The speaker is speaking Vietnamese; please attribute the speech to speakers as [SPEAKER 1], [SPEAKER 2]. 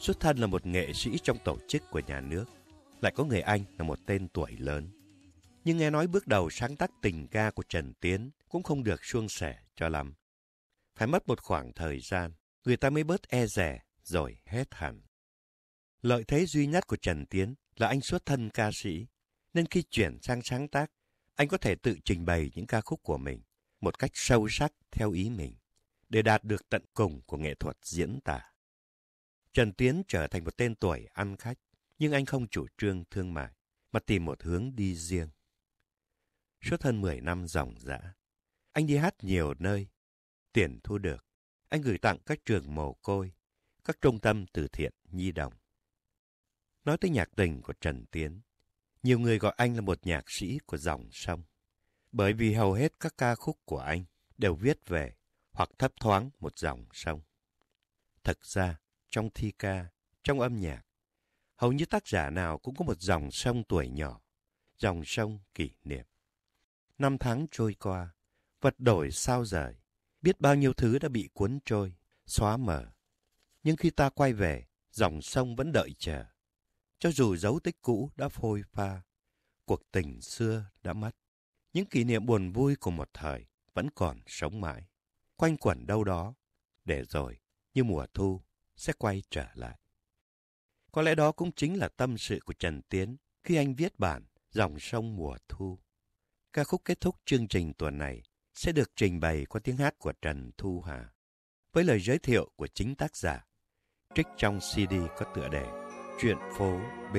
[SPEAKER 1] xuất thân là một nghệ sĩ trong tổ chức của nhà nước, lại có người anh là một tên tuổi lớn. Nhưng nghe nói bước đầu sáng tác tình ca của Trần Tiến cũng không được suôn sẻ cho lắm. Phải mất một khoảng thời gian, người ta mới bớt e rẻ rồi hết hẳn. Lợi thế duy nhất của Trần Tiến là anh xuất thân ca sĩ, nên khi chuyển sang sáng tác, anh có thể tự trình bày những ca khúc của mình một cách sâu sắc theo ý mình để đạt được tận cùng của nghệ thuật diễn tả. Trần Tiến trở thành một tên tuổi ăn khách, nhưng anh không chủ trương thương mại, mà tìm một hướng đi riêng. Suốt hơn 10 năm dòng dã, anh đi hát nhiều nơi. Tiền thu được, anh gửi tặng các trường mồ côi, các trung tâm từ thiện nhi đồng. Nói tới nhạc tình của Trần Tiến, nhiều người gọi anh là một nhạc sĩ của dòng sông, bởi vì hầu hết các ca khúc của anh đều viết về hoặc thấp thoáng một dòng sông. Thật ra, trong thi ca, trong âm nhạc. Hầu như tác giả nào cũng có một dòng sông tuổi nhỏ, dòng sông kỷ niệm. Năm tháng trôi qua, vật đổi sao rời, biết bao nhiêu thứ đã bị cuốn trôi, xóa mờ. Nhưng khi ta quay về, dòng sông vẫn đợi chờ. Cho dù dấu tích cũ đã phôi pha, cuộc tình xưa đã mất, những kỷ niệm buồn vui của một thời vẫn còn sống mãi, quanh quẩn đâu đó, để rồi như mùa thu sẽ quay trở lại. Có lẽ đó cũng chính là tâm sự của Trần Tiến khi anh viết bản Dòng sông mùa thu. Ca khúc kết thúc chương trình tuần này sẽ được trình bày qua tiếng hát của Trần Thu Hà với lời giới thiệu của chính tác giả trích trong CD có tựa đề Chuyện phố bên